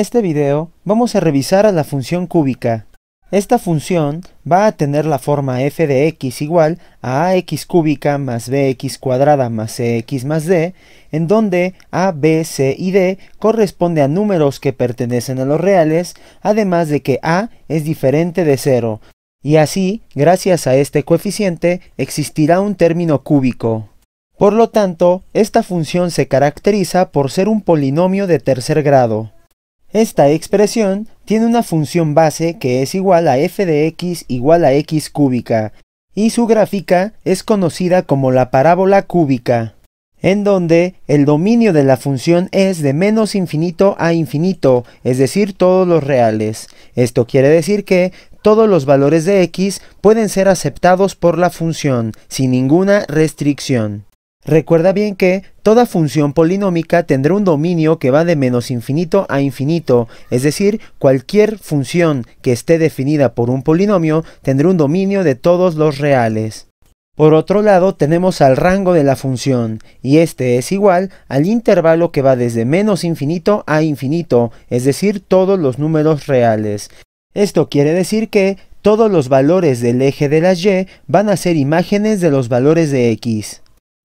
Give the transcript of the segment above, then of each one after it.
este video vamos a revisar a la función cúbica. Esta función va a tener la forma f de x igual a ax cúbica más bx cuadrada más cx más d, en donde a, b, c y d corresponde a números que pertenecen a los reales, además de que a es diferente de 0, y así, gracias a este coeficiente, existirá un término cúbico. Por lo tanto, esta función se caracteriza por ser un polinomio de tercer grado. Esta expresión tiene una función base que es igual a f de x igual a x cúbica, y su gráfica es conocida como la parábola cúbica, en donde el dominio de la función es de menos infinito a infinito, es decir, todos los reales. Esto quiere decir que todos los valores de x pueden ser aceptados por la función, sin ninguna restricción. Recuerda bien que toda función polinómica tendrá un dominio que va de menos infinito a infinito, es decir, cualquier función que esté definida por un polinomio tendrá un dominio de todos los reales. Por otro lado tenemos al rango de la función, y este es igual al intervalo que va desde menos infinito a infinito, es decir, todos los números reales. Esto quiere decir que todos los valores del eje de las y van a ser imágenes de los valores de x.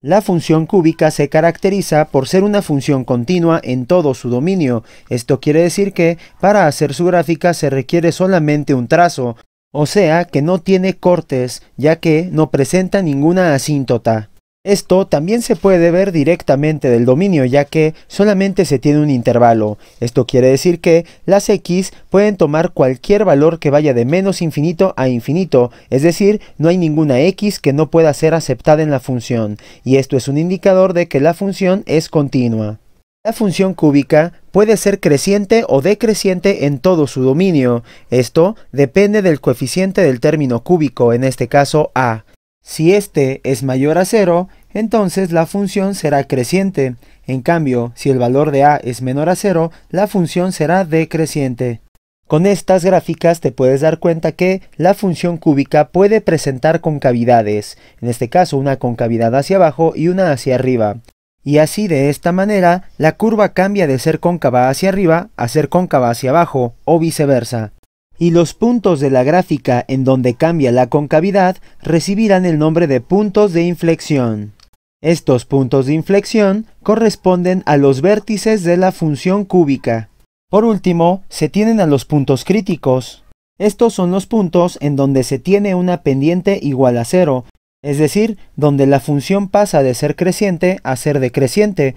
La función cúbica se caracteriza por ser una función continua en todo su dominio. Esto quiere decir que, para hacer su gráfica se requiere solamente un trazo, o sea que no tiene cortes, ya que no presenta ninguna asíntota. Esto también se puede ver directamente del dominio ya que solamente se tiene un intervalo. Esto quiere decir que las x pueden tomar cualquier valor que vaya de menos infinito a infinito, es decir, no hay ninguna x que no pueda ser aceptada en la función, y esto es un indicador de que la función es continua. La función cúbica puede ser creciente o decreciente en todo su dominio. Esto depende del coeficiente del término cúbico, en este caso a. Si este es mayor a 0, entonces la función será creciente. En cambio, si el valor de a es menor a 0, la función será decreciente. Con estas gráficas te puedes dar cuenta que la función cúbica puede presentar concavidades, en este caso una concavidad hacia abajo y una hacia arriba. Y así de esta manera, la curva cambia de ser cóncava hacia arriba a ser cóncava hacia abajo, o viceversa. Y los puntos de la gráfica en donde cambia la concavidad recibirán el nombre de puntos de inflexión. Estos puntos de inflexión corresponden a los vértices de la función cúbica. Por último, se tienen a los puntos críticos. Estos son los puntos en donde se tiene una pendiente igual a cero, es decir, donde la función pasa de ser creciente a ser decreciente,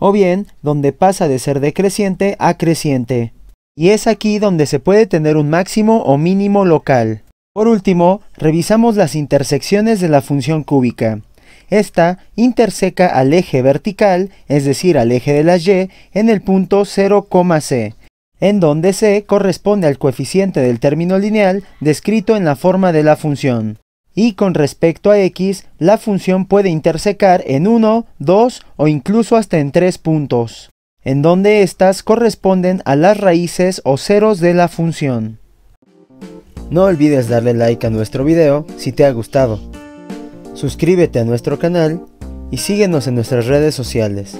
o bien donde pasa de ser decreciente a creciente. Y es aquí donde se puede tener un máximo o mínimo local. Por último, revisamos las intersecciones de la función cúbica. Esta interseca al eje vertical, es decir, al eje de la Y, en el punto 0,c, en donde c corresponde al coeficiente del término lineal descrito en la forma de la función. Y con respecto a x, la función puede intersecar en 1, 2 o incluso hasta en 3 puntos, en donde estas corresponden a las raíces o ceros de la función. No olvides darle like a nuestro video si te ha gustado. Suscríbete a nuestro canal y síguenos en nuestras redes sociales.